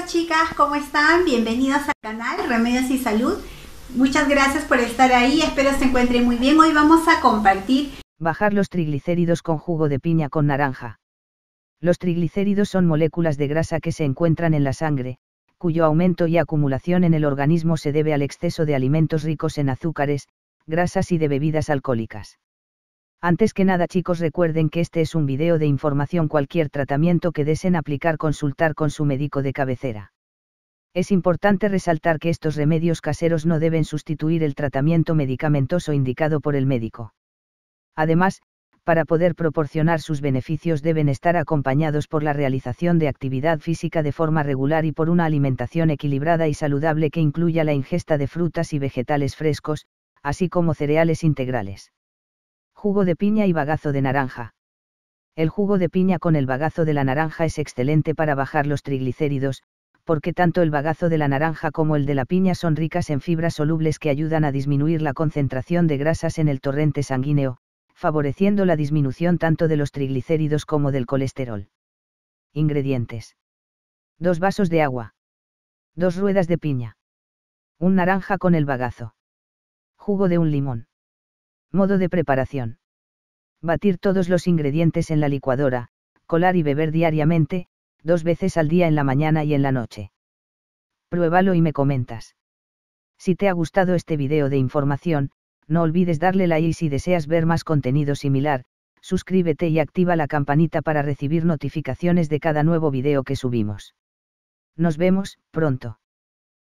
chicos, chicas, ¿cómo están? Bienvenidos al canal Remedios y Salud. Muchas gracias por estar ahí, espero se encuentren muy bien. Hoy vamos a compartir... Bajar los triglicéridos con jugo de piña con naranja. Los triglicéridos son moléculas de grasa que se encuentran en la sangre, cuyo aumento y acumulación en el organismo se debe al exceso de alimentos ricos en azúcares, grasas y de bebidas alcohólicas. Antes que nada chicos recuerden que este es un video de información cualquier tratamiento que deseen aplicar consultar con su médico de cabecera. Es importante resaltar que estos remedios caseros no deben sustituir el tratamiento medicamentoso indicado por el médico. Además, para poder proporcionar sus beneficios deben estar acompañados por la realización de actividad física de forma regular y por una alimentación equilibrada y saludable que incluya la ingesta de frutas y vegetales frescos, así como cereales integrales jugo de piña y bagazo de naranja. El jugo de piña con el bagazo de la naranja es excelente para bajar los triglicéridos, porque tanto el bagazo de la naranja como el de la piña son ricas en fibras solubles que ayudan a disminuir la concentración de grasas en el torrente sanguíneo, favoreciendo la disminución tanto de los triglicéridos como del colesterol. Ingredientes. Dos vasos de agua. Dos ruedas de piña. Un naranja con el bagazo. Jugo de un limón. Modo de preparación. Batir todos los ingredientes en la licuadora, colar y beber diariamente, dos veces al día en la mañana y en la noche. Pruébalo y me comentas. Si te ha gustado este video de información, no olvides darle like y si deseas ver más contenido similar, suscríbete y activa la campanita para recibir notificaciones de cada nuevo video que subimos. Nos vemos, pronto.